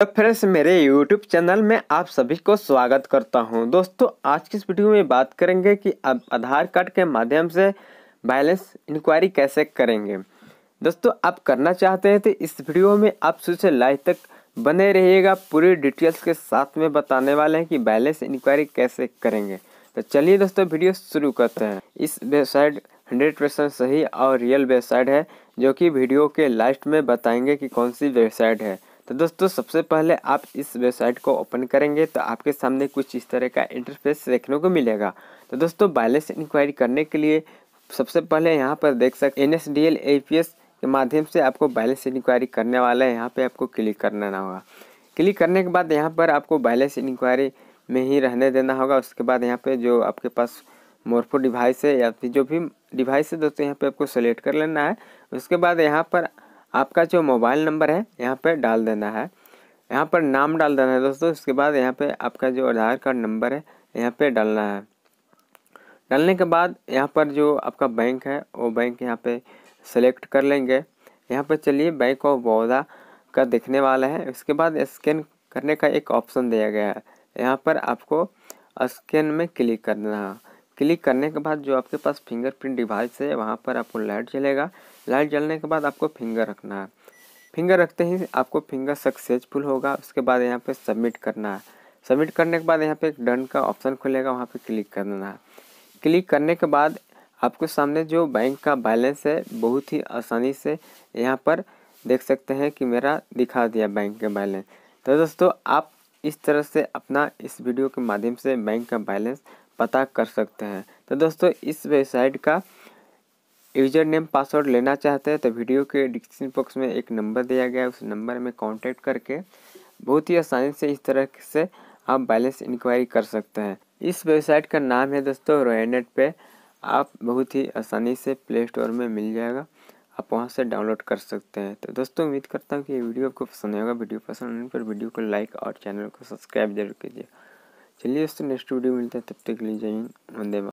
तो फ्रेंड्स मेरे YouTube channel में आप सभी को स्वागत करता हूं दोस्तों आज की इस वीडियो में बात करेंगे कि आप आधार कार्ड के माध्यम से बैलेंस इंक्वायरी कैसे करेंगे दोस्तों आप करना चाहते हैं तो इस वीडियो में आप सुचे लाइव तक बने रहिएगा पूरी डिटेल्स के साथ में बताने वाले हैं कि बैलेंस इंक्वायरी कैसे करेंगे तो चलिए दोस्तों वीडियो शुरू करते हैं इस वेबसाइट हंड्रेड परसेंट सही और रियल वेबसाइट है जो कि वीडियो के लास्ट में बताएंगे कि कौन सी वेबसाइट है तो दोस्तों सबसे पहले आप इस वेबसाइट को ओपन करेंगे तो आपके सामने कुछ इस तरह का इंटरफेस देखने को मिलेगा तो दोस्तों बैलेंस इंक्वायरी करने के लिए सबसे पहले यहाँ पर देख सकते N S D L A P S के माध्यम से आपको बैलेंस इंक्वायरी करने वाला है यहाँ पे आपको क्लिक करना होगा क्लिक करने के बाद यहाँ पर आपको बैलेंस इंक्वायरी में ही रहने देना होगा उसके बाद यहाँ पे जो आपके पास मोरफो डिवाइस है या फिर जो भी डिवाइस है दोस्तों यहाँ पे आपको सेलेक्ट कर लेना है उसके बाद यहाँ पर आपका जो मोबाइल नंबर है यहाँ पर डाल देना है यहाँ पर नाम डाल देना है दोस्तों उसके बाद यहाँ पर आपका जो आधार कार्ड नंबर है यहाँ पर डालना है डालने के बाद यहाँ पर जो आपका बैंक है वो बैंक यहाँ पे सेलेक्ट कर लेंगे यहाँ पर चलिए बैंक ऑफ बड़ौदा का दिखने वाला है उसके बाद स्कैन करने का एक ऑप्शन दिया गया है यहाँ पर आपको स्कैन में क्लिक करना है क्लिक करने के बाद जो आपके पास फिंगरप्रिंट डिवाइस है वहाँ पर आपको लाइट जलेगा लाइट जलने के बाद आपको फिंगर रखना है फिंगर रखते ही आपको फिंगर सक्सेसफुल होगा उसके बाद यहाँ पे सबमिट करना है सबमिट करने के बाद यहाँ पे एक डन का ऑप्शन खुलेगा वहाँ पे क्लिक करना है क्लिक करने के बाद आपके सामने जो बैंक का बैलेंस है बहुत ही आसानी से यहाँ पर देख सकते हैं कि मेरा दिखा दिया बैंक का बैलेंस तो दोस्तों आप इस तरह से अपना इस वीडियो के माध्यम से बैंक का बैलेंस पता कर सकते हैं तो दोस्तों इस वेबसाइट का यूजर नेम पासवर्ड लेना चाहते हैं तो वीडियो के डिस्क्रिप्शन बॉक्स में एक नंबर दिया गया है उस नंबर में कांटेक्ट करके बहुत ही आसानी से इस तरह से आप बैलेंस इंक्वायरी कर सकते हैं इस वेबसाइट का नाम है दोस्तों रोयनेट पे आप बहुत ही आसानी से प्ले स्टोर में मिल जाएगा आप वहाँ से डाउनलोड कर सकते हैं तो दोस्तों उम्मीद करता हूँ कि ये वीडियो आपको पसंद आएगा वीडियो पसंद आने पर वीडियो को लाइक और चैनल को सब्सक्राइब जरूर कीजिए चलिए दोस्तों नेक्स्ट वीडियो मिलते हैं तब तक के लिए जय हिंद